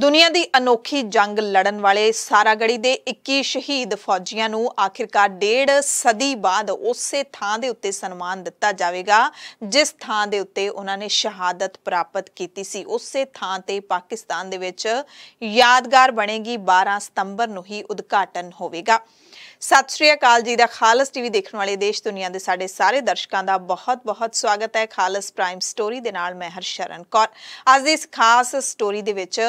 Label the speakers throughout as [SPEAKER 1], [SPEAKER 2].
[SPEAKER 1] ਦੁਨੀਆ ਦੀ ਅਨੋਖੀ ਜੰਗ ਲੜਨ ਵਾਲੇ ਸਾਰਾਗੜੀ ਦੇ 21 ਸ਼ਹੀਦ ਫੌਜੀਆਂ ਨੂੰ ਆਖਿਰਕਾਰ ਡੇਢ ਸਦੀ ਬਾਅਦ ਉਸੇ ਥਾਂ ਦੇ ਉੱਤੇ ਸਨਮਾਨ ਦਿੱਤਾ ਜਾਵੇਗਾ ਜਿਸ ਥਾਂ ਦੇ ਉੱਤੇ ਉਹਨਾਂ ਨੇ ਸ਼ਹਾਦਤ ਪ੍ਰਾਪਤ ਕੀਤੀ ਸੀ ਉਸੇ ਥਾਂ ਤੇ ਪਾਕਿਸਤਾਨ ਦੇ ਵਿੱਚ ਯਾਦਗਾਰ ਬਣੇਗੀ 12 ਸਤੰਬਰ ਨੂੰ ਹੀ ਉਦਘਾਟਨ ਹੋਵੇਗਾ ਸਤਿ ਸ਼੍ਰੀ ਅਕਾਲ ਜੀ ਦਾ ਖਾਲਸ ਟੀਵੀ ਦੇਖਣ ਵਾਲੇ ਦੇਸ਼ ਦੁਨੀਆ ਦੇ ਸਾਡੇ ਸਾਰੇ ਦਰਸ਼ਕਾਂ ਦਾ ਬਹੁਤ-ਬਹੁਤ ਸਵਾਗਤ ਹੈ ਖਾਲਸ ਪ੍ਰਾਈਮ ਸਟੋਰੀ ਦੇ ਨਾਲ ਮੈਂ ਹਰਸ਼ਰਨ ਕੌਰ ਅੱਜ ਦੀ ਇਸ ਖਾਸ ਸਟੋਰੀ ਦੇ ਵਿੱਚ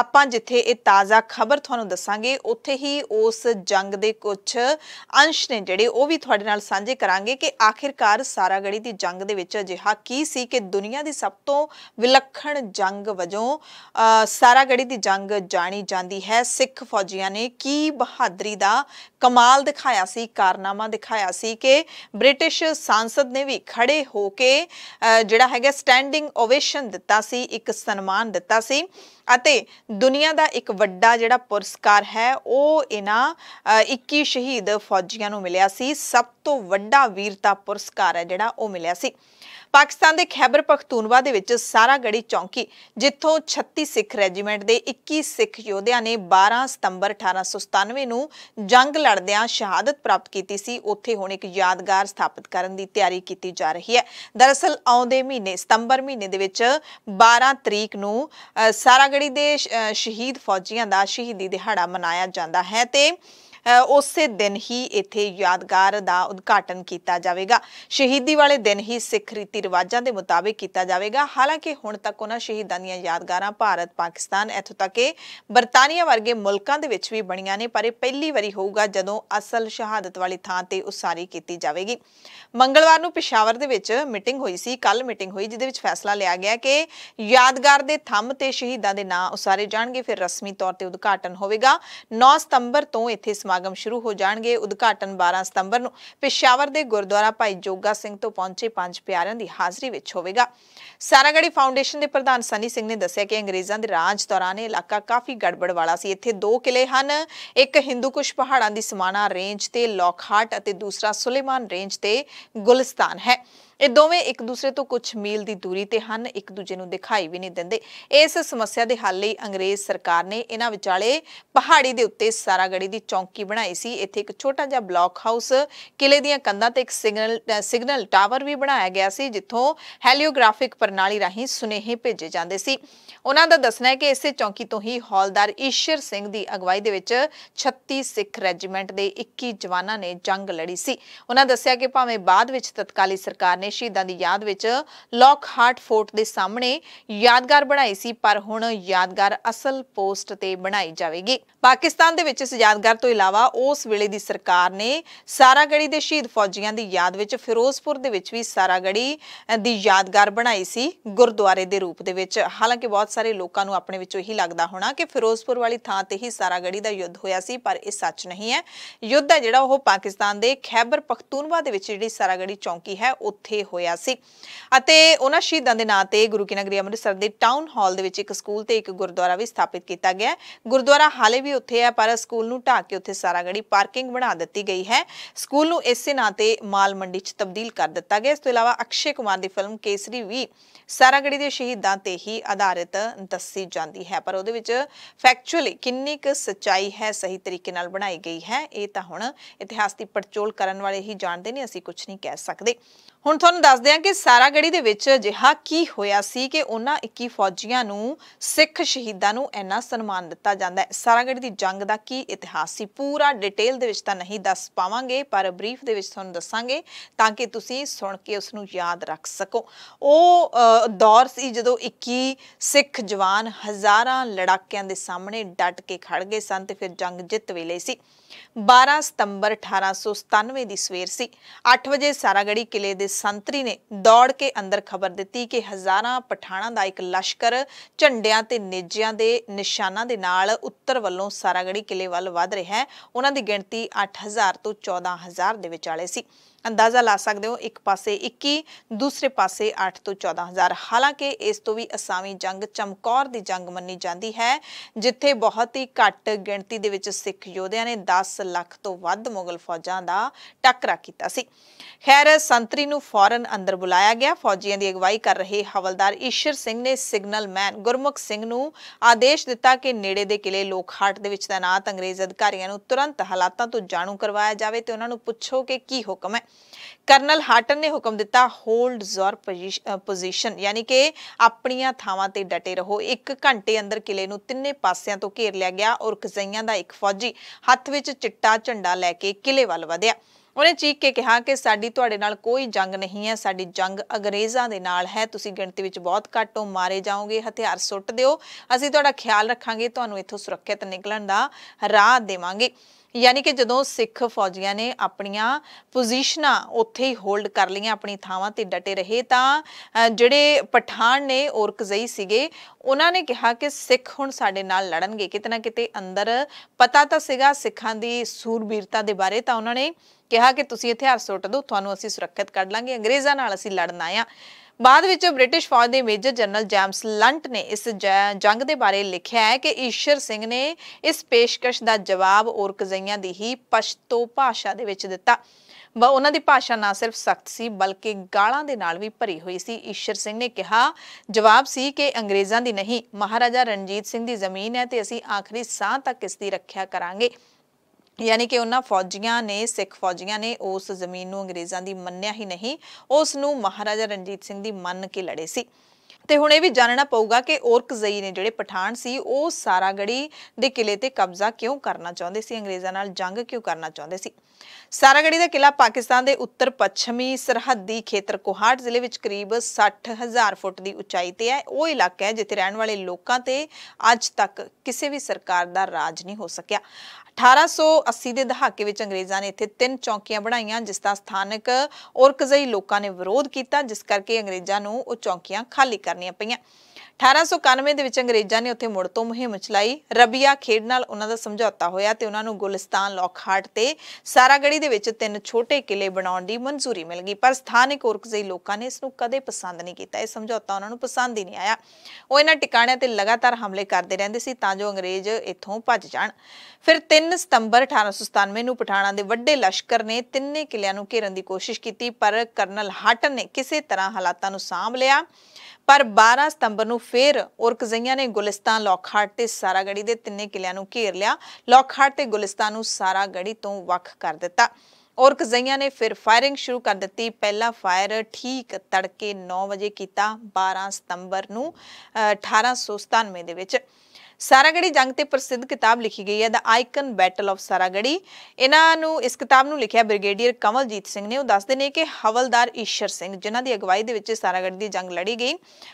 [SPEAKER 1] ਆਪਾਂ ਜਿੱਥੇ ਇਹ ਤਾਜ਼ਾ ਖਬਰ ਤੁਹਾਨੂੰ ਦੱਸਾਂਗੇ ਉੱਥੇ ਹੀ ਉਸ ਜੰਗ ਦੇ ਕੁਝ ਅੰਸ਼ ਨੇ ਜਿਹੜੇ ਉਹ ਵੀ ਤੁਹਾਡੇ ਨਾਲ ਸਾਂਝੇ ਕਰਾਂਗੇ ਕਿ ਆਖਿਰਕਾਰ ਸਾਰਾਗੜੀ ਦੀ ਜੰਗ ਦੇ ਵਿੱਚ ਅਜਿਹਾ ਕੀ ਸੀ ਕਿ ਦੁਨੀਆ ਦੀ ਸਭ ਤੋਂ ਵਿਲੱਖਣ ਜੰਗ ਵਜੋਂ ਸਾਰਾਗੜੀ ਦੀ ਜੰਗ ਜਾਣੀ ਜਾਂਦੀ ਹੈ ਸਿੱਖ ਫੌਜੀਆਂ ਨੇ ਕੀ ਬਹਾਦਰੀ ਦਾ ਕਮਾਲ ਜਲਾਲ ਦਿਖਾਇਆ ਸੀ ਕਾਰਨਾਮਾ ਦਿਖਾਇਆ ਸੀ ਕਿ ਬ੍ਰਿਟਿਸ਼ ਸੰਸਦ ਨੇ ਵੀ ਖੜੇ ਹੋ ਕੇ ਜਿਹੜਾ ਹੈਗਾ ਸਟੈਂਡਿੰਗ ਓਵੇਸ਼ਨ ਦਿੱਤਾ ਸੀ ਇੱਕ ਸਨਮਾਨ ਦਿੱਤਾ ਸੀ ਅਤੇ ਦੁਨੀਆ ਦਾ ਇੱਕ ਵੱਡਾ ਜਿਹੜਾ ਪੁਰਸਕਾਰ ਹੈ ਉਹ ਇਹਨਾਂ 21 ਸ਼ਹੀਦ ਫੌਜੀਆਂ ਨੂੰ ਮਿਲਿਆ ਸੀ ਸਭ ਤੋਂ ਵੱਡਾ ਵੀਰਤਾ ਪੁਰਸਕਾਰ ਹੈ ਜਿਹੜਾ ਉਹ ਮਿਲਿਆ ਸੀ ਪਾਕਿਸਤਾਨ ਦੇ ਖੈਬਰ ਪਖਤੂਨਵਾ ਦੇ ਵਿੱਚ ਸਾਰਾ ਗੜੀ ਚੌਂਕੀ ਜਿੱਥੋਂ 36 ਸਿੱਖ ਰੈਜੀਮੈਂਟ ਦੇ 21 ਸਿੱਖ ਯੋਧਿਆਂ ਨੇ 12 ਸਤੰਬਰ 1897 ਨੂੰ ਜੰਗ ਲੜਦਿਆਂ ਸ਼ਹਾਦਤ ਪ੍ਰਾਪਤ ਕੀਤੀ ਸੀ ਉੱਥੇ ਹੁਣ ਇੱਕ ਯਾਦਗਾਰ ਸਥਾਪਿਤ ਕਰਨ ਦੀ ਤਿਆਰੀ ਕੀਤੀ ਜਾ ਰਹੀ ਹੈ ਦਰਅਸਲ ਆਉਂਦੇ ਮਹੀਨੇ ਸਤੰਬਰ ਮਹੀਨੇ ਦੇ ਵਿੱਚ 12 ਤਰੀਕ ਨੂੰ ਸਾਰਾ ਗੋਲਾਗੜੀ ਦੇ ਸ਼ਹੀਦ ਫੌਜੀਆਂ ਦਾ ਸ਼ਹੀਦੀ ਦਿਹਾੜਾ ਮਨਾਇਆ ਜਾਂਦਾ ਹੈ ਤੇ ਉਸੇ ਦਿਨ ਹੀ ਇੱਥੇ ਯਾਦਗਾਰ ਦਾ ਉਦਘਾਟਨ ਕੀਤਾ ਜਾਵੇਗਾ ਸ਼ਹੀਦੀ ਵਾਲੇ ਦਿਨ ਹੀ ਸਿੱਖ ਰੀਤੀ ਰਿਵਾਜਾਂ ਦੇ ਮੁਤਾਬਿਕ ਕੀਤਾ ਜਾਵੇਗਾ ਹਾਲਾਂਕਿ ਹੁਣ ਤੱਕ ਉਹਨਾਂ ਸ਼ਹੀਦਾਂ ਦੀਆਂ ਯਾਦਗਾਰਾਂ ਭਾਰਤ ਪਾਕਿਸਤਾਨ ਇੱਥੋਂ ਤੱਕ ਕਿ ਬਰਤਾਨੀਆ ਵਰਗੇ ਮੁਲਕਾਂ ਦੇ ਵਿੱਚ ਵੀ ਬਣੀਆਂ ਨੇ ਪਰ ਇਹ ਪਹਿਲੀ ਵਾਰੀ ਹੋਊਗਾ ਜਦੋਂ ਅਸਲ ਸ਼ਹਾਦਤ ਵਾਲੀ ਥਾਂ ਤੇ ਉਸਾਰੀ ਕੀਤੀ ਜਾਵੇਗੀ ਮੰਗਲਵਾਰ ਨੂੰ ਪਿਸ਼ਾਵਰ ਦੇ ਵਿੱਚ ਮੀਟਿੰਗ ਹੋਈ ਸੀ ਕੱਲ ਮੀਟਿੰਗ ਹੋਈ ਜਿਹਦੇ ਵਿੱਚ ਫੈਸਲਾ ਲਿਆ ਗਿਆ ਕਿ ਯਾਦਗਾਰ ਦੇ ਥੰਮ ਤੇ ਸ਼ਹੀਦਾਂ ਦੇ ਨਾਂ ਉਸਾਰੇ ਜਾਣਗੇ ਫਿਰ ਰਸਮੀ ਤੌਰ ਤੇ ਉਦਘਾਟਨ ਹੋਵੇਗਾ 9 ਸਤੰਬਰ ਤੋਂ ਇੱਥੇ ਸਮਾਗਮ ਸ਼ੁਰੂ ਹੋ ਜਾਣਗੇ ਉਦਘਾਟਨ 12 ਸਤੰਬਰ ਨੂੰ ਪਿਸ਼ਾਵਰ ਦੇ ਗੁਰਦੁਆਰਾ ਭਾਈ ਜੋਗਾ ਸਿੰਘ ਤੋਂ ਪਹੁੰਚੇ ਪੰਜ ਪਿਆਰਿਆਂ ਦੀ ਹਾਜ਼ਰੀ ਵਿੱਚ ਹੋਵੇਗਾ ਸਾਰਾਗੜੀ ਫਾਊਂਡੇਸ਼ਨ ਦੇ ਪ੍ਰਧਾਨ ਸਨੀ ਸਿੰਘ ਨੇ ਦੱਸਿਆ ਕਿ ਅੰਗਰੇਜ਼ਾਂ ਦੇ ਰਾਜ ਦੌਰਾਨ ਇਹ ਇਲਾਕਾ ਕਾਫੀ ਗੜਬੜ ਵਾਲਾ ਸੀ ਇੱਥੇ ਦੋ ਕਿਲੇ ਹਨ ਇੱਕ ਹਿੰਦੂ ਕੁਸ਼ ਪਹਾੜਾਂ ਦੀ ਸਮਾਨਾ ਰੇਂਜ ਤੇ ਲੋਖਾਟ ਅਤੇ ਦੂਸਰਾ ਸੁਲੇਮਾਨ ਰੇਂਜ ਤੇ ਗੁਲਸਤਾਨ ਹੈ ਇਹ ਦੋਵੇਂ ਇੱਕ ਦੂਸਰੇ ਤੋਂ ਕੁਝ ਮੀਲ ਦੀ ਦੂਰੀ ਤੇ ਹਨ ਇੱਕ ਦੂਜੇ ਨੂੰ ਦਿਖਾਈ ਵੀ ਨਹੀਂ ਦਿੰਦੇ ਇਸ ਸਮੱਸਿਆ ਦੇ ਹੱਲ ਲਈ ਅੰਗਰੇਜ਼ ਸਰਕਾਰ ਨੇ ਇਹਨਾਂ ਵਿਚਾਲੇ ਪਹਾੜੀ ਦੇ ਉੱਤੇ ਸਾਰਾਗੜੀ ਦੀ ਚੌਂਕੀ ਬਣਾਈ ਸੀ ਇੱਥੇ ਇੱਕ ਛੋਟਾ ਜਿਹਾ ਬਲੌਕ ਹਾਊਸ ਕਿਲੇ ਦੀਆਂ ਕੰਧਾਂ ਤੇ ਇੱਕ ਸਿਗਨਲ ਸਿਗਨਲ ਟਾਵਰ ਵੀ ਬਣਾਇਆ ਗਿਆ ਸੀ ਜਿੱਥੋਂ ਹੈਲੀਓਗ੍ਰਾਫਿਕ ਪ੍ਰਣਾਲੀ ਰਾਹੀਂ ਸੁਨੇਹੇ ਭੇਜੇ ਜਾਂਦੇ ਸੀ ਉਹਨਾਂ ਦਾ ਦੱਸਣਾ ਹੈ ਕਿ ਇਸੇ ਚੌਂਕੀ ਤੋਂ ਹੀ ਹੌਲਦਾਰ ਈਸ਼ਰ ਸਿੰਘ ਦੀ ਅਗਵਾਈ ਦੇ ਵਿੱਚ 36 ਸਿੱਖ ਰੈਜੀਮੈਂਟ ਦੇ 21 ਜਵਾਨਾਂ ਨੇ ਜੰਗ ਲੜੀ ਸੀ ਉਹਨਾਂ ਦੱਸਿਆ ਕਿ ਭਾਵੇਂ ਬਾਅਦ ਵਿੱਚ ਤਤਕਾਲੀ ਸਰਕਾਰ ਨੇ ਸ਼ਹੀਦਾਂ ਦੀ ਯਾਦ ਵਿੱਚ ਲੌਕ ਹਾਰਟ ਫੋਰਟ ਦੇ ਸਾਹਮਣੇ ਯਾਦਗਾਰ ਬਣਾਈ ਸੀ ਪਰ ਹੁਣ ਯਾਦਗਾਰ ਅਸਲ ਪੋਸਟ ਤੇ ਬਣਾਈ ਜਾਵੇਗੀ ਪਾਕਿਸਤਾਨ ਦੇ ਵਿੱਚ ਇਸ ਯਾਦਗਾਰ ਤੋਂ ਇਲਾਵਾ ਉਸ ਵੇਲੇ ਦੀ ਸਰਕਾਰ ਨੇ ਸਾਰਾਗੜੀ ਦੇ ਸ਼ਹੀਦ ਫੌਜੀਆਂ ਦੀ ਯਾਦ ਵਿੱਚ ਫਿਰੋਜ਼ਪੁਰ ਦੇ ਵਿੱਚ ਵੀ ਸਾਰਾਗੜੀ ਦੀ ਯਾਦਗਾਰ ਬਣਾਈ ਸੀ ਗੁਰਦੁਆਰੇ ਦੇ ਰੂਪ ਦੇ ਵਿੱਚ ਹਾਲਾਂਕਿ ਬਹੁਤ ਸਾਰੇ ਲੋਕਾਂ ਨੂੰ ਆਪਣੇ ਵਿੱਚੋਂ ਇਹੀ ਲੱਗਦਾ ਹੋਣਾ ਕਿ ਫਿਰੋਜ਼ਪੁਰ ਵਾਲੀ ਥਾਂ ਤੇ ਹੀ ਸਾਰਾਗੜੀ ਦਾ ਯੁੱਧ ਹੋਇਆ ਸੀ ਪਰ ਇਹ ਸੱਚ ਨਹੀਂ ਹੈ ਯੁੱਧ ਹੈ ਜਿਹੜਾ ਉਹ ਪਾਕਿਸਤਾਨ ਦੇ ਖੈਬਰ ਪਖਤੂਨਵਾ ਦੇ ਵਿੱਚ ਜਿਹੜੀ ਸਾਰਾਗੜੀ ਚੌਂਕੀ ਹੈ ਉੱਥੇ ਤੇ ਹੋਇਆ ਸੀ ਅਤੇ ਉਹਨਾਂ ਸ਼ਹੀਦਾਂ ਦੇ ਨਾਂ ਤੇ ਗੁਰੂ ਕੀ ਨਗਰੀ ਅੰਮ੍ਰਿਤਸਰ ਦੇ ਟਾਊਨ ਹਾਲ ਦੇ ਵਿੱਚ ਇੱਕ ਸਕੂਲ ਤੇ ਇੱਕ ਗੁਰਦੁਆਰਾ ਵੀ ਸਥਾਪਿਤ ਕੀਤਾ ਗਿਆ ਗੁਰਦੁਆਰਾ ਹਾਲੇ ਵੀ ਉੱਥੇ ਹੈ ਪਰ ਸਕੂਲ ਨੂੰ ਢਾ ਕੇ ਉੱਥੇ ਸਾਰਾ ਗੜੀ ਪਾਰਕਿੰਗ ਬਣਾ ਦਿੱਤੀ ਗਈ ਹੈ ਸਕੂਲ ਨੂੰ ਇਸੇ ਨਾਂ ਤੇ ਮਾਲ ਮੰਡੀ 'ਚ ਤਬਦੀਲ ਕਰ ਦਿੱਤਾ ਗਿਆ ਇਸ ਤੋਂ ਇਲਾਵਾ ਅਕਸ਼ੇ ਕੁਮਾਰ ਦੀ ਫਿਲਮ ਕੇਸਰੀ ਵੀ ਸਾਰਾ ਗੜੀ ਦੇ ਸ਼ਹੀਦਾਂ ਤੇ ਹੀ ਆਧਾਰਿਤ ਦੱਸੀ ਜਾਂਦੀ ਹੈ ਪਰ ਉਹਦੇ ਵਿੱਚ ਫੈਕਚੁਅਲੀ ਕਿੰਨੀ ਕੁ ਸਚਾਈ ਹੈ ਸਹੀ ਤਰੀਕੇ ਨਾਲ ਬਣਾਈ ਗਈ ਹੈ ਇਹ ਤਾਂ ਹੁਣ ਇਤਿਹਾਸ ਦੀ ਪੜਚੋਲ ਕਰਨ ਵਾਲੇ ਹੀ ਜਾਣਦੇ ਨੇ ਅਸੀਂ ਕੁਝ ਨਹੀਂ ਕਹਿ ਸਕਦੇ ਹੁਣ ਤੁਹਾਨੂੰ ਦੱਸਦੇ ਹਾਂ ਕਿ ਸਾਰਾਗੜੀ ਦੇ ਵਿੱਚ ਅਜਿਹਾ ਕੀ ਹੋਇਆ ਸੀ ਕਿ ਉਹਨਾਂ 21 ਫੌਜੀਆਂ ਨੂੰ ਸਿੱਖ ਸ਼ਹੀਦਾਂ ਨੂੰ ਇੰਨਾ ਸਨਮਾਨ ਦਿੱਤਾ ਜਾਂਦਾ ਹੈ ਸਾਰਾਗੜੀ ਦੀ ਜੰਗ ਦਾ ਕੀ ਇਤਿਹਾਸ ਸੀ ਪੂਰਾ ਡਿਟੇਲ ਦੇ ਵਿੱਚ ਤਾਂ ਨਹੀਂ ਦੱਸ ਪਾਵਾਂਗੇ ਪਰ ਬਰੀਫ ਦੇ ਵਿੱਚ ਤੁਹਾਨੂੰ ਦੱਸਾਂਗੇ ਤਾਂ ਕਿ ਤੁਸੀਂ ਸੁਣ ਕੇ ਉਸ ਨੂੰ ਯਾਦ ਰੱਖ ਸਕੋ ਉਹ ਦੌਰ ਸੀ ਜਦੋਂ 21 ਸਿੱਖ ਜਵਾਨ ਹਜ਼ਾਰਾਂ ਲੜਾਕਿਆਂ ਦੇ ਸਾਹਮਣੇ ਡਟ ਕੇ ਖੜ ਗਏ ਸਨ ਤੇ ਫਿਰ ਜੰਗ ਜਿੱਤ ਵੀ ਲਈ ਸੀ 12 ਸਤੰਬਰ 1897 ਦੀ ਸਵੇਰ ਸੀ 8 ਵਜੇ ਸਾਰਾਗੜੀ ਕਿਲੇ ਦੇ ਸੰਤਰੀ ਨੇ ਦੌੜ ਕੇ ਅੰਦਰ ਖਬਰ ਦਿੱਤੀ ਕਿ ਹਜ਼ਾਰਾਂ ਪਠਾਣਾ ਦਾ ਇੱਕ ਲਸ਼ਕਰ ਝੰਡਿਆਂ ਤੇ ਨਿਜਿਆਂ ਦੇ ਨਿਸ਼ਾਨਾਂ ਦੇ ਨਾਲ ਉੱਤਰ ਵੱਲੋਂ ਸਾਰਾਗੜੀ ਕਿਲੇ ਵੱਲ ਵਧ ਰਿਹਾ ਹੈ ਉਹਨਾਂ ਦੀ ਗਿਣਤੀ 8000 ਤੋਂ 14000 ਦੇ ਵਿਚਾਲੇ ਸੀ ਅੰਦਾਜ਼ਾ ਲਾ ਸਕਦੇ ਹੋ ਇੱਕ ਪਾਸੇ 21 ਦੂਸਰੇ ਪਾਸੇ 8 ਤੋਂ 14000 ਹਾਲਾਂਕਿ ਇਸ ਤੋਂ ਵੀ ਅਸਾਵੀ ਜੰਗ ਚਮਕੌਰ ਦੀ ਜੰਗ ਮੰਨੀ ਜਾਂਦੀ ਹੈ ਜਿੱਥੇ ਬਹੁਤ ਹੀ ਘੱਟ ਗਿਣਤੀ ਦੇ ਵਿੱਚ ਸਿੱਖ ਯੋਧਿਆਂ ਨੇ 10 ਲੱਖ ਤੋਂ ਵੱਧ ਮੁਗਲ ਫੌਜਾਂ ਦਾ ਟੱਕਰਾ ਕੀਤਾ ਸੀ ਖੈਰ ਸੰਤਰੀ ਨੂੰ ਫੌਰਨ ਅੰਦਰ ਬੁਲਾਇਆ ਗਿਆ ਫੌਜੀਆਂ ਦੀ ਅਗਵਾਈ ਕਰ ਰਹੇ ਹਵਲਦਾਰ ਈਸ਼ਰ ਸਿੰਘ ਨੇ ਸਿਗਨਲ ਮੈਨ ਗੁਰਮੁਖ ਸਿੰਘ ਨੂੰ ਆਦੇਸ਼ ਦਿੱਤਾ ਕਿ ਨੇੜੇ ਦੇ ਕਿਲੇ ਲੋਖਾਟ ਦੇ ਵਿੱਚ ਤਾਇਨਾਤ ਅੰਗਰੇਜ਼ ਅਧਿਕਾਰੀਆਂ ਨੂੰ ਤੁਰੰਤ ਹਾਲਾਤਾਂ ਤੋਂ ਜਾਣੂ ਕਰਵਾਇਆ ਜਾਵੇ ਤੇ ਉਹਨਾਂ ਨੂੰ ਪੁੱਛੋ ਕਿ ਕੀ ਹੁਕਮ ਹੈ ਕਰਨਲ ਹਾਟਨ ਨੇ ਹੁਕਮ ਦਿੱਤਾ ਹੋਲਡ ਜ਼ੋਰ ਪੋਜੀਸ਼ਨ ਯਾਨੀ ਕਿ ਆਪਣੀਆਂ ਥਾਵਾਂ ਤੇ ਡਟੇ ਰਹੋ 1 ਘੰਟੇ ਅੰਦਰ ਕਿਲੇ ਨੂੰ ਤਿੰਨੇ ਪਾਸਿਆਂ ਤੋਂ ਘੇਰ ਲਿਆ ਗਿਆ ਔਰ ਕਜ਼ਈਆਂ ਦਾ ਇੱਕ ਫੌਜੀ ਹੱਥ ਵਿੱਚ ਚਿੱਟਾ ਝੰਡਾ ਲੈ ਕੇ ਕਿਲੇ ਵੱਲ ਵਧਿਆ ਉਹਨੇ ਚੀਕ ਕੇ ਕਿਹਾ ਕਿ ਸਾਡੀ ਤੁਹਾਡੇ ਨਾਲ ਕੋਈ ਜੰਗ ਨਹੀਂ ਹੈ ਸਾਡੀ ਜੰਗ ਅੰਗਰੇਜ਼ਾਂ ਦੇ ਨਾਲ ਹੈ ਤੁਸੀਂ ਗਿਣਤੀ ਵਿੱਚ ਬਹੁਤ ਘੱਟ ਹੋ ਮਾਰੇ ਜਾਓਗੇ ਹਥਿਆਰ ਸੁੱਟ ਦਿਓ ਅਸੀਂ ਤੁਹਾਡਾ ਖਿਆਲ ਰੱਖਾਂਗੇ ਤੁਹਾਨੂੰ ਇੱਥੋਂ ਸੁਰੱਖਿਅਤ ਨਿਕਲਣ ਦਾ ਰਾਹ ਦੇਵਾਂਗੇ ਯਾਨੀ ਕਿ ਜਦੋਂ ਸਿੱਖ ਫੌਜੀਆਂ ਨੇ ਆਪਣੀਆਂ ਪੋਜੀਸ਼ਨਾਂ ਉੱਥੇ ਹੀ ਹੋਲਡ ਕਰ ਲਈਆਂ ਆਪਣੀ ਥਾਵਾਂ ਤੇ ਡਟੇ ਰਹੇ ਤਾਂ ਜਿਹੜੇ ਪਠਾਨ ਨੇ ਔਰਕਜ਼ਈ ਸੀਗੇ ਉਹਨਾਂ ਨੇ ਕਿਹਾ ਕਿ ਸਿੱਖ ਹੁਣ ਸਾਡੇ ਨਾਲ ਲੜਨਗੇ ਕਿਤੇ ਨਾ ਕਿਤੇ ਅੰਦਰ ਪਤਾ ਤਾਂ ਸੀਗਾ ਸਿੱਖਾਂ ਦੀ ਸੂਰਬੀਰਤਾ ਦੇ ਬਾਰੇ ਤਾਂ ਉਹਨਾਂ ਨੇ ਕਿਹਾ ਕਿ ਤੁਸੀਂ ਹਥਿਆਰ ਸੁੱਟ ਦਿਓ ਤੁਹਾਨੂੰ ਅਸੀਂ ਸੁਰੱਖਿਅਤ ਕੱਢ ਲਾਂਗੇ ਅੰਗਰੇਜ਼ਾਂ ਨਾਲ ਅਸੀਂ ਲੜਨਾ ਆ ਬਾਅਦ ਵਿੱਚ ਬ੍ਰਿਟਿਸ਼ ਫੌਜ ਦੇ ਮੇਜਰ ਜਨਰਲ ਜੈਮਸ ਲੰਟ ਨੇ ਇਸ ਜੰਗ ਦੇ ਬਾਰੇ ਲਿਖਿਆ ਹੈ ਕਿ ਈਸ਼ਰ ਸਿੰਘ ਨੇ ਇਸ ਪੇਸ਼ਕਸ਼ ਦਾ ਜਵਾਬ ਔਰਕਜ਼ਈਆਂ ਦੀ ਹੀ ਪਸ਼ਤੋ ਭਾਸ਼ਾ ਦੇ ਵਿੱਚ ਦਿੱਤਾ ਉਹਨਾਂ ਦੀ ਭਾਸ਼ਾ ਨਾ ਸਿਰਫ ਸਖਤ ਸੀ ਬਲਕਿ ਗਾਲਾਂ ਦੇ ਨਾਲ ਵੀ ਭਰੀ ਹੋਈ ਸੀ ਈਸ਼ਰ ਸਿੰਘ ਨੇ ਕਿਹਾ ਜਵਾਬ ਸੀ ਕਿ ਅੰਗਰੇਜ਼ਾਂ ਦੀ ਨਹੀਂ ਮਹਾਰਾਜਾ ਰਣਜੀਤ ਸਿੰਘ ਦੀ ਜ਼ਮੀਨ ਹੈ ਤੇ ਅਸੀਂ ਆਖਰੀ ਸਾਹ ਤੱਕ ਇਸ ਦੀ ਰੱਖਿਆ ਕਰਾਂਗੇ ਯਾਨੀ ਕਿ ਉਹਨਾਂ ਫੌਜੀਆਂ ਨੇ ਸਿੱਖ ਫੌਜੀਆਂ ਨੇ ਉਸ ਜ਼ਮੀਨ ਨੂੰ ਅੰਗਰੇਜ਼ਾਂ ਦੀ ਮੰਨਿਆ ਹੀ ਨਹੀਂ ਉਸ ਨੂੰ ਮਹਾਰਾਜਾ ਰਣਜੀਤ ਸਿੰਘ ਦੀ ਮੰਨ ਕੇ ਲੜੇ ਸੀ ਤੇ ਹੁਣ ਇਹ ਵੀ ਜਾਣਨਾ ਪਊਗਾ ਕਿ ਔਰਕਜ਼ਈ ਨੇ ਜਿਹੜੇ ਪਠਾਨ ਸੀ ਉਹ ਸਾਰਾਗੜੀ ਦੇ ਕਿਲੇ ਤੇ ਕਬਜ਼ਾ ਕਿਉਂ ਕਰਨਾ ਚਾਹੁੰਦੇ ਸੀ ਅੰਗਰੇਜ਼ਾਂ ਨਾਲ ਜੰਗ ਕਿਉਂ ਕਰਨਾ ਚਾਹੁੰਦੇ ਸੀ ਸਾਰਾਗੜੀ ਦਾ ਕਿਲਾ ਪਾਕਿਸਤਾਨ ਦੇ ਉੱਤਰ ਪੱਛਮੀ ਸਰਹੱਦੀ ਖੇਤਰ ਕੋਹਾਟ ਜ਼ਿਲ੍ਹੇ ਵਿੱਚ ਕਰੀਬ 60000 ਫੁੱਟ ਦੀ ਉਚਾਈ ਤੇ ਹੈ ਉਹ ਇਲਾਕਾ ਹੈ ਜਿੱਥੇ ਰਹਿਣ ਵਾਲੇ ਲੋਕਾਂ ਤੇ ਅੱਜ ਤੱਕ ਕਿਸੇ ਵੀ ਸਰਕਾਰ ਦਾ ਰਾਜ ਨਹੀਂ ਹੋ ਸਕਿਆ 1880 ਦੇ ਦਹਾਕੇ ਵਿੱਚ ਅੰਗਰੇਜ਼ਾਂ ਨੇ ਇੱਥੇ ਤਿੰਨ ਚੌਕੀਆਂ ਬਣਾਈਆਂ ਜਿਸ ਦਾ ਸਥਾਨਕ ਔਰਕਜ਼ਈ ਲੋਕਾਂ ਨੇ ਵਿਰੋਧ ਕੀਤਾ ਜਿਸ ਕਰਕੇ ਅੰਗਰੇਜ਼ਾਂ ਨੂੰ ਉਹ ਚੌਕੀਆਂ ਖਾਲੀ ਕਰਨੀਆਂ ਪਈਆਂ 1891 ਦੇ ਵਿੱਚ ਅੰਗਰੇਜ਼ਾਂ ਨੇ ਉੱਥੇ ਮੁੜ ਤੋਂ ਮੁਹਿੰਮ ਚਲਾਈ ਰਬੀਆ ਖੇਡ ਨਾਲ ਉਹਨਾਂ ਦਾ ਸਮਝੌਤਾ ਹੋਇਆ ਤੇ ਉਹਨਾਂ ਨੂੰ ਗੁਲਿਸਤਾਨ ਲੋਖਾਟ ਤੇ ਸਾਰਾਗੜੀ ਦੇ ਵਿੱਚ ਤਿੰਨ ਛੋਟੇ ਕਿਲੇ ਬਣਾਉਣ ਦੀ ਮਨਜ਼ੂਰੀ ਮਿਲ ਗਈ ਪਰ ਸਥਾਨਕ ਉਰਕਜ਼ਈ ਲੋਕਾਂ ਨੇ ਇਸ ਨੂੰ ਕਦੇ ਪਸੰਦ ਨਹੀਂ ਕੀਤਾ ਇਹ ਸਮਝੌਤਾ ਉਹਨਾਂ ਨੂੰ ਪਸੰਦ ਹੀ ਨਹੀਂ ਆਇਆ ਉਹ ਇਹਨਾਂ ਟਿਕਾਣਿਆਂ ਤੇ ਲਗਾਤਾਰ ਹਮਲੇ ਕਰਦੇ ਰਹਿੰਦੇ ਸੀ ਤਾਂ ਜੋ ਅੰਗਰੇਜ਼ ਇੱਥੋਂ ਭੱਜ ਜਾਣ ਫਿਰ 3 ਸਤੰਬਰ 1897 ਨੂੰ ਪਠਾਣਾ ਦੇ ਵੱਡੇ ਲਸ਼ਕਰ ਨੇ ਤਿੰਨੇ ਕਿਲਿਆਂ ਨੂੰ ਘੇਰਨ ਦੀ ਕੋਸ਼ਿਸ਼ ਕੀਤੀ ਪਰ ਕਰਨਲ ਹਟਨ ਨੇ ਕਿਸੇ ਤਰ੍ਹਾਂ ਹਾਲਾਤਾਂ ਨੂੰ ਸਾਂਭ ਲਿਆ ਪਰ 12 ਸਤੰਬਰ ਨੂੰ ਫੇਰ ਉਰਕਜ਼ਈਆਂ ਨੇ ਗੁਲਿਸਤਾਨ ਲੌਖਾਟ ਤੇ ਸਾਰਾਗੜੀ ਦੇ ਤਿੰਨੇ ਕਿਲਿਆਂ ਨੂੰ ਘੇਰ ਲਿਆ ਲੌਖਾਟ ਤੇ ਗੁਲਿਸਤਾਨ ਨੂੰ ਸਾਰਾਗੜੀ ਤੋਂ ਵੱਖ ਕਰ ਦਿੱਤਾ ਔਰ ਕਜ਼ਈਆਂ ਨੇ ਫਿਰ ਫਾਇਰਿੰਗ ਸ਼ੁਰੂ ਕਰ ਦਿੱਤੀ ਪਹਿਲਾ ਫਾਇਰ ਠੀਕ ਤੜਕੇ 9 ਵਜੇ ਕੀਤਾ 12 ਸਤੰਬਰ ਨੂੰ 1897 ਦੇ ਵਿੱਚ ਸਾਰਾਗੜੀ ਜੰਗ ਤੇ ਪ੍ਰਸਿੱਧ ਕਿਤਾਬ ਲਿਖੀ ਗਈ ਹੈ ਦਾ ਆਈਕਨ ਬੈਟਲ ਆਫ ਸਾਰਾਗੜੀ ਇਹਨਾਂ ਨੂੰ ਇਸ ਕਿਤਾਬ ਨੂੰ ਲਿਖਿਆ ਬ੍ਰਿਗੇਡੀਅਰ ਕਮਲਜੀਤ ਸਿੰਘ ਨੇ ਉਹ ਦੱਸਦੇ ਨੇ ਕਿ ਹਵਲਦਾਰ ਈਸ਼ਰ ਸਿੰਘ ਜਿਨ੍ਹਾਂ ਦੀ ਅਗਵਾਈ ਦੇ ਵਿੱਚ ਸਾਰਾਗੜੀ ਦੀ ਜੰਗ ਲੜੀ ਗਈ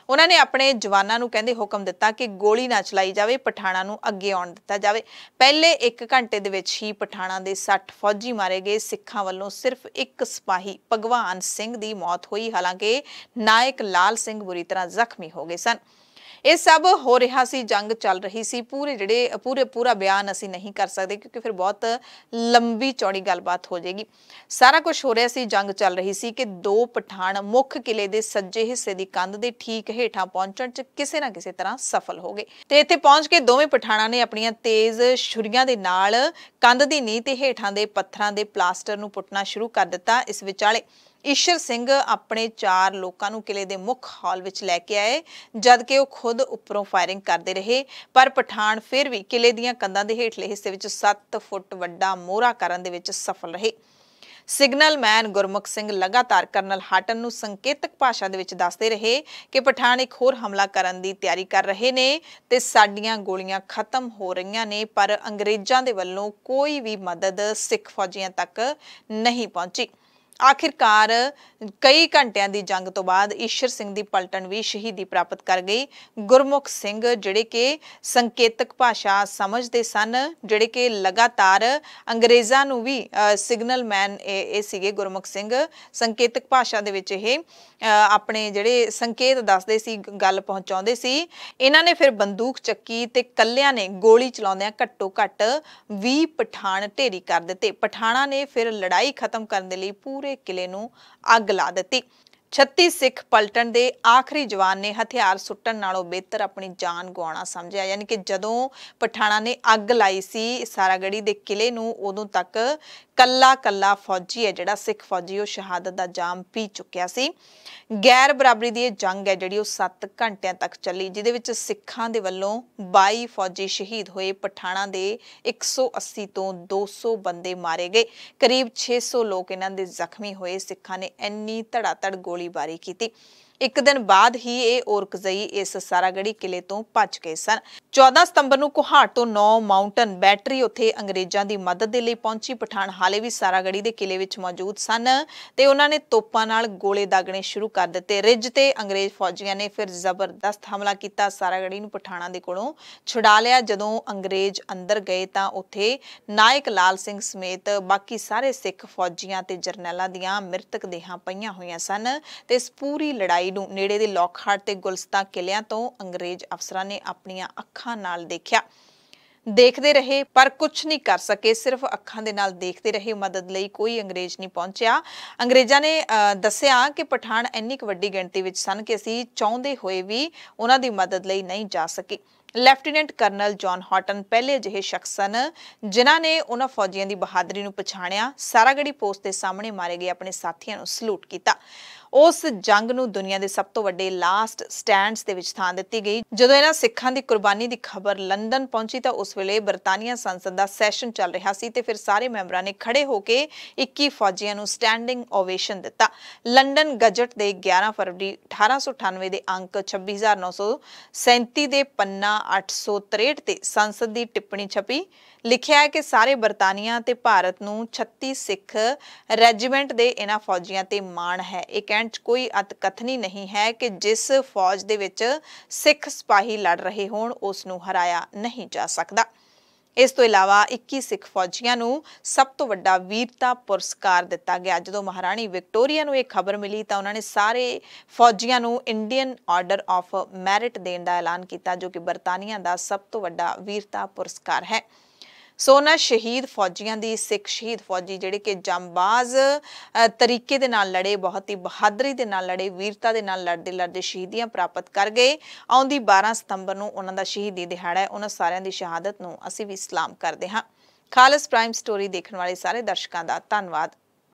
[SPEAKER 1] ਉਹਨਾਂ ਨੇ ਆਪਣੇ ਜਵਾਨਾਂ ਨੂੰ ਕਹਿੰਦੇ ਹੁਕਮ ਦਿੱਤਾ ਕਿ ਗੋਲੀ ਨਾ ਚਲਾਈ ਜਾਵੇ ਪਠਾਣਾ ਨੂੰ ਅੱਗੇ ਆਉਣ ਦਿੱਤਾ ਜਾਵੇ ਪਹਿਲੇ 1 ਘੰਟੇ ਦੇ ਵਿੱਚ ਹੀ ਪਠਾਣਾ ਦੇ 60 ਫੌਜੀ ਮਾਰੇ ਗਏ ਸਿੱਖਾਂ ਵੱਲੋਂ ਸਿਰਫ ਇੱਕ ਸਿਪਾਹੀ ਭਗਵਾਨ ਸਿੰਘ ਦੀ ਮੌਤ ਹੋਈ ਹਾਲਾਂਕਿ ਨਾਇਕ ਲਾਲ ਸਿੰਘ ਬੁਰੀ ਤਰ੍ਹਾਂ ਜ਼ਖਮੀ ਹੋ ਗਏ ਸਨ ਇਹ ਸਭ ਹੋ ਰਿਹਾ ਸੀ ਜੰਗ ਚੱਲ ਰਹੀ ਸੀ ਪੂਰੇ ਜਿਹੜੇ ਪੂਰੇ ਪੂਰਾ ਬਿਆਨ ਅਸੀਂ ਨਹੀਂ ਕਰ ਸਕਦੇ ਕਿਉਂਕਿ ਫਿਰ ਬਹੁਤ ਲੰਬੀ ਚੌੜੀ ਗੱਲਬਾਤ ਹੋ ਜਾਏਗੀ ਸਾਰਾ ਕੁਝ ਹੋ ਰਿਹਾ ਸੀ ਜੰਗ ਚੱਲ ਰਹੀ ਸੀ ਕਿ ਦੋ ਪਠਾਨ ਮੁੱਖ ਕਿਲੇ ਦੇ ਸੱਜੇ ਹਿੱਸੇ ਦੀ ਕੰਧ ਦੇ ਠੀਕ ਹੇਠਾਂ ਪਹੁੰਚਣ 'ਚ ਕਿਸੇ ਨਾ ਕਿਸੇ ਤਰ੍ਹਾਂ ਸਫਲ ਹੋ ਗਏ ਤੇ ਇੱਥੇ ਪਹੁੰਚ ਕੇ ਦੋਵੇਂ ਪਠਾਨਾਂ ਨੇ ਆਪਣੀਆਂ ਤੇਜ਼ ਛੁਰੀਆਂ ਦੇ ਨਾਲ ਕੰਧ ਦੀ ਨੀਂਹ ਤੇ ਹੇਠਾਂ ਦੇ ਪੱਥਰਾਂ ਦੇ ਪਲਾਸਟਰ ਨੂੰ ਪੁੱਟਣਾ ਸ਼ੁਰੂ ਕਰ ਦਿੱਤਾ ਇਸ ਵਿਚਾਲੇ ਈਸ਼ਰ ਸਿੰਘ ਆਪਣੇ ਚਾਰ ਲੋਕਾਂ ਨੂੰ ਕਿਲੇ ਦੇ ਮੁੱਖ ਹਾਲ ਵਿੱਚ ਲੈ ਕੇ ਆਏ ਜਦ ਕਿ ਉਹ ਖੁਦ ਉੱਪਰੋਂ ਫਾਇਰਿੰਗ ਕਰਦੇ ਰਹੇ ਪਰ ਪਠਾਨ ਫਿਰ ਵੀ ਕਿਲੇ ਦੀਆਂ ਕੰਧਾਂ ਦੇ ਹੇਠਲੇ ਹਿੱਸੇ ਵਿੱਚ 7 ਫੁੱਟ ਵੱਡਾ ਮੋਹਰਾ ਕਰਨ ਦੇ ਵਿੱਚ ਸਫਲ ਰਹੇ ਸਿਗਨਲਮੈਨ ਗੁਰਮੁਖ ਸਿੰਘ ਲਗਾਤਾਰ ਕਰਨਲ ਹਾਟਨ ਨੂੰ ਸੰਕੇਤਕ ਭਾਸ਼ਾ ਦੇ ਵਿੱਚ ਦੱਸਦੇ ਰਹੇ ਕਿ ਪਠਾਨ ਇੱਕ ਹੋਰ ਹਮਲਾ ਕਰਨ ਦੀ ਤਿਆਰੀ ਕਰ ਰਹੇ ਨੇ ਤੇ ਸਾਡੀਆਂ ਗੋਲੀਆਂ ਖਤਮ ਹੋ ਰਹੀਆਂ ਨੇ ਪਰ ਅੰਗਰੇਜ਼ਾਂ ਦੇ ਵੱਲੋਂ ਕੋਈ ਵੀ ਮਦਦ ਸਿੱਖ ਫੌਜੀਆਂ ਤੱਕ ਨਹੀਂ ਪਹੁੰਚੀ ਆਖਿਰਕਾਰ ਕਈ ਘੰਟਿਆਂ ਦੀ ਜੰਗ ਤੋਂ ਬਾਅਦ ਈਸ਼ਰ ਸਿੰਘ ਦੀ ਪਲਟਨ ਵੀ ਸ਼ਹੀਦੀ ਪ੍ਰਾਪਤ ਕਰ ਗਈ ਗੁਰਮੁਖ ਸਿੰਘ ਜਿਹੜੇ ਕਿ ਸੰਕੇਤਕ ਭਾਸ਼ਾ ਸਮਝਦੇ ਸਨ ਜਿਹੜੇ ਕਿ ਲਗਾਤਾਰ ਅੰਗਰੇਜ਼ਾਂ ਨੂੰ ਵੀ ਸਿਗਨਲ ਮੈਨ ਇਹ ਸੀਗੇ ਗੁਰਮੁਖ ਸਿੰਘ ਸੰਕੇਤਕ ਭਾਸ਼ਾ ਦੇ ਵਿੱਚ ਇਹ ਆਪਣੇ ਜਿਹੜੇ ਸੰਕੇਤ ਦੱਸਦੇ ਸੀ ਗੱਲ ਪਹੁੰਚਾਉਂਦੇ ਸੀ ਇਹਨਾਂ ਨੇ ਫਿਰ ਬੰਦੂਕ ਚੱਕੀ ਤੇ ਕੱਲਿਆਂ ਨੇ ਗੋਲੀ ਚਲਾਉਂਦਿਆਂ ਘੱਟੋ ਘੱਟ 20 ਪਠਾਨ ਢੇਰੀ ਕਰ ਦਿੱਤੇ ਪਠਾਣਾ ਨੇ ਫਿਰ ਲੜਾਈ ਖਤਮ ਕਰਨ ਦੇ ਲਈ ਪੂਰੇ ਪੂਰੇ ਕਿਲੇ ਨੂੰ ਅੱਗ ਲਾ ਦਿੱਤੀ 36 ਸਿੱਖ ਪਲਟਣ ਦੇ ਆਖਰੀ ਜਵਾਨ ਨੇ ਹਥਿਆਰ ਸੁੱਟਣ ਨਾਲੋਂ ਬਿਹਤਰ ਆਪਣੀ ਜਾਨ ਗਵਾਉਣਾ ਸਮਝਿਆ ਯਾਨੀ ਕਿ ਜਦੋਂ ਪਠਾਣਾ ਨੇ ਅੱਗ ਲਾਈ ਸੀ ਸਾਰਾਗੜੀ ਦੇ ਕਿਲੇ ਨੂੰ ਉਦੋਂ ਤੱਕ ਕੱਲਾ ਕੱਲਾ ਫੌਜੀ ਹੈ ਜਿਹੜਾ ਸਿੱਖ ਫੌਜੀ ਉਹ ਸ਼ਹਾਦਤ ਦਾ ਜਾਮ ਪੀ ਚੁੱਕਿਆ ਸੀ ਗੈਰ ਬਰਾਬਰੀ ਦੀ ਇਹ ਜੰਗ ਹੈ ਜਿਹੜੀ ਉਹ 7 ਘੰਟਿਆਂ ਤੱਕ ਚੱਲੀ ਜਿਹਦੇ ਵਿੱਚ ਸਿੱਖਾਂ ਦੇ ਵੱਲੋਂ 22 ਫੌਜੀ ਸ਼ਹੀਦ ਹੋਏ ਪਠਾਣਾ ਦੇ 180 ਤੋਂ 200 ਬੰਦੇ ਮਾਰੇ ਗਏ ਕਰੀਬ 600 ਲੋਕ ਇਹਨਾਂ ਦੇ ਜ਼ਖਮੀ ਹੋਏ ਸਿੱਖਾਂ ਨੇ ਇੰਨੀ ਧੜਾਧੜ ਗੋਲੀਬਾਰੀ ਕੀਤੀ ਇੱਕ ਦਿਨ ਬਾਅਦ ਹੀ ਇਹ ਔਰਕਜ਼ਈ ਇਸ ਸਾਰਾਗੜੀ ਕਿਲੇ ਤੋਂ ਭੱਜ ਗਏ ਸਨ 14 ਸਤੰਬਰ ਨੂੰ ਕੁਹਾੜ ਤੋਂ 9 ਮਾਊਂਟਨ ਬੈਟਰੀ ਉੱਥੇ ਅੰਗਰੇਜ਼ਾਂ ਦੀ ਮਦਦ ਦੇ ਲਈ ਪਹੁੰਚੀ ਪਠਾਨ ਹਾਲੇ ਵੀ ਸਾਰਾਗੜੀ ਦੇ ਕਿਲੇ ਵਿੱਚ ਮੌਜੂਦ ਸਨ ਤੇ ਉਹਨਾਂ ਨੇ ਤੋਪਾਂ ਨਾਲ ਗੋਲੇ ਦਾਗਣੇ ਸ਼ੁਰੂ ਕਰ ਦਿੱਤੇ ਰਿਜ ਤੇ ਅੰਗਰੇਜ਼ ਫੌਜੀਆਂ ਨੇ ਫਿਰ ਜ਼ਬਰਦਸਤ ਹਮਲਾ ਕੀਤਾ ਸਾਰਾਗੜੀ ਨੂੰ ਪਠਾਣਾ ਦੇ ਕੋਲੋਂ ਛੁਡਾ ਲਿਆ ਜਦੋਂ ਅੰਗਰੇਜ਼ ਅੰਦਰ ਗਏ ਤਾਂ ਉੱਥੇ ਨਾਇਕ ਲਾਲ ਸਿੰਘ ਸਮੇਤ ਬਾਕੀ ਸਾਰੇ ਸਿੱਖ ਫੌਜੀਆਂ ਤੇ ਜਰਨੈਲਾਂ ਦੀਆਂ ਮ੍ਰਿਤਕ ਦੇਹਾਂ ਪਈਆਂ ਹੋਈਆਂ ਸਨ ਤੇ ਇਸ ਪੂਰੀ ਲੜਾਈ ਮਈ ਨੂੰ ਨੇੜੇ ਦੇ ਲੋਕਹਾਰਟ ਤੇ ਗੁਲਸਤਾ ਕਿਲਿਆਂ ਤੋਂ ਅੰਗਰੇਜ਼ ਅਫਸਰਾਂ ਨੇ ਆਪਣੀਆਂ ਅੱਖਾਂ ਨਾਲ ਦੇਖਿਆ ਦੇਖਦੇ ਰਹੇ ਪਰ ਕੁਝ ਨਹੀਂ ਕਰ ਸਕੇ ਸਿਰਫ ਅੱਖਾਂ ਦੇ ਨਾਲ ਦੇਖਦੇ ਰਹੇ ਮਦਦ ਲਈ ਕੋਈ ਅੰਗਰੇਜ਼ ਨਹੀਂ ਪਹੁੰਚਿਆ ਅੰਗਰੇਜ਼ਾਂ ਨੇ ਦੱਸਿਆ ਕਿ ਪਠਾਨ ਇੰਨੀ ਕੁ ਵੱਡੀ ਗਿਣਤੀ ਵਿੱਚ ਸਨ ਕਿ ਅਸੀਂ ਚਾਹੁੰਦੇ ਹੋਏ ਵੀ ਉਹਨਾਂ ਦੀ ਮਦਦ ਲਈ ਨਹੀਂ ਜਾ ਸਕੇ ਲੈਫਟੀਨੈਂਟ ਕਰਨਲ ਜான் ਹਾਟਨ ਪਹਿਲੇ ਅਜਿਹੇ ਸ਼ਖਸ ਸਨ ਜਿਨ੍ਹਾਂ ਨੇ ਉਹਨਾਂ ਫੌਜੀਆਂ ਦੀ ਬਹਾਦਰੀ ਨੂੰ ਪਛਾਣਿਆ ਸਾਰਾਗੜੀ ਪੋਸਟ ਦੇ ਸਾਹਮਣੇ ਮਾਰੇ ਗਏ ਆਪਣੇ ਸਾਥੀਆਂ ਨੂੰ ਸਲੂਟ ਕੀਤਾ ਉਸ ਜੰਗ ਨੂੰ ਦੁਨੀਆ ਦੇ ਸਭ ਤੋਂ ਵੱਡੇ ਲਾਸਟ ਸਟੈਂਡਸ ਦੇ ਵਿੱਚ ਥਾਂ ਦਿੱਤੀ ਗਈ ਜਦੋਂ ਇਹਨਾਂ ਸਿੱਖਾਂ ਦੀ ਕੁਰਬਾਨੀ ਦੀ ਖਬਰ ਲੰਡਨ ਪਹੁੰਚੀ ਤਾਂ ਉਸ ਵੇਲੇ ਬ੍ਰਿਟਾਨੀਆ ਸੰਸਦ ਦਾ ਸੈਸ਼ਨ ਚੱਲ ਰਿਹਾ ਸੀ ਤੇ ਫਿਰ ਸਾਰੇ ਮੈਂਬਰਾਂ ਨੇ ਖੜੇ ਹੋ ਕੇ 21 ਫੌਜੀਆਂ ਨੂੰ ਸਟੈਂਡਿੰਗ ਓਵੇਸ਼ਨ ਦਿੱਤਾ ਲੰਡਨ ਗਜਟ ਦੇ 11 ਫਰਵਰੀ 1898 ਦੇ ਅੰਕ 26937 ਦੇ ਪੰਨਾ 863 ਤੇ ਸੰਸਦ ਦੀ ਟਿੱਪਣੀ ਛਪੀ ਲਿਖਿਆ ਹੈ ਕਿ ਸਾਰੇ ਬਰਤਾਨੀਆਂ ਤੇ ਭਾਰਤ ਨੂੰ 36 ਸਿੱਖ ਰੈਜੀਮੈਂਟ ਦੇ ਇਹਨਾਂ ਫੌਜੀਆਂ ਤੇ ਮਾਣ ਹੈ ਇਹ ਕਹਿਣ 'ਚ ਕੋਈ ਅਤਕਥਨੀ ਨਹੀਂ ਹੈ ਕਿ ਜਿਸ ਫੌਜ ਦੇ ਵਿੱਚ ਸਿੱਖ ਸਿਪਾਹੀ ਲੜ ਰਹੇ ਹੋਣ ਉਸ ਨੂੰ ਹਰਾਇਆ ਨਹੀਂ ਜਾ ਸਕਦਾ ਇਸ ਤੋਂ ਇਲਾਵਾ 21 ਸਿੱਖ ਫੌਜੀਆਂ ਨੂੰ ਸਭ ਤੋਂ ਵੱਡਾ ਵੀਰਤਾ ਪੁਰਸਕਾਰ ਦਿੱਤਾ ਗਿਆ ਜਦੋਂ ਮਹਾਰਾਣੀ ਵਿਕਟੋਰੀਆ ਨੂੰ ਇਹ ਖਬਰ ਮਿਲੀ ਤਾਂ ਉਹਨਾਂ ਨੇ ਸਾਰੇ ਫੌਜੀਆਂ ਨੂੰ ਇੰਡੀਅਨ ਆਰਡਰ ਆਫ ਮੈਰਿਟ ਦੇਣ ਦਾ ਐਲਾਨ ਕੀਤਾ ਜੋ ਕਿ ਬਰਤਾਨੀਆ ਦਾ ਸਭ ਤੋਂ ਵੱਡਾ ਵੀਰਤਾ ਪੁਰਸਕਾਰ ਹੈ ਸੋਨਾ ਸ਼ਹੀਦ ਫੌਜੀਆਂ ਦੀ ਸਿੱਖ ਸ਼ਹੀਦ ਫੌਜੀ ਜਿਹੜੇ ਕਿ ਜੰਬਾਜ਼ ਤਰੀਕੇ ਦੇ ਨਾਲ ਲੜੇ ਬਹੁਤ ਹੀ ਬਹਾਦਰੀ ਦੇ ਨਾਲ ਲੜੇ ਵੀਰਤਾ ਦੇ ਨਾਲ ਲੜਦੇ ਲੜਦੇ ਸ਼ਹੀਦੀਆਂ ਪ੍ਰਾਪਤ ਕਰ ਗਏ ਆਉਂਦੀ 12 ਸਤੰਬਰ ਨੂੰ ਉਹਨਾਂ ਦਾ ਸ਼ਹੀਦੀ ਦਿਹਾੜਾ ਹੈ ਉਹਨਾਂ ਸਾਰਿਆਂ ਦੀ ਸ਼ਹਾਦਤ ਨੂੰ ਅਸੀਂ ਵੀ ਸਲਾਮ ਕਰਦੇ ਹਾਂ ਖਾਲਸ ਪ੍ਰਾਈਮ ਸਟੋਰੀ ਦੇਖਣ ਵਾਲੇ ਸਾਰੇ ਦਰਸ਼ਕਾਂ ਦਾ ਧੰਨਵਾਦ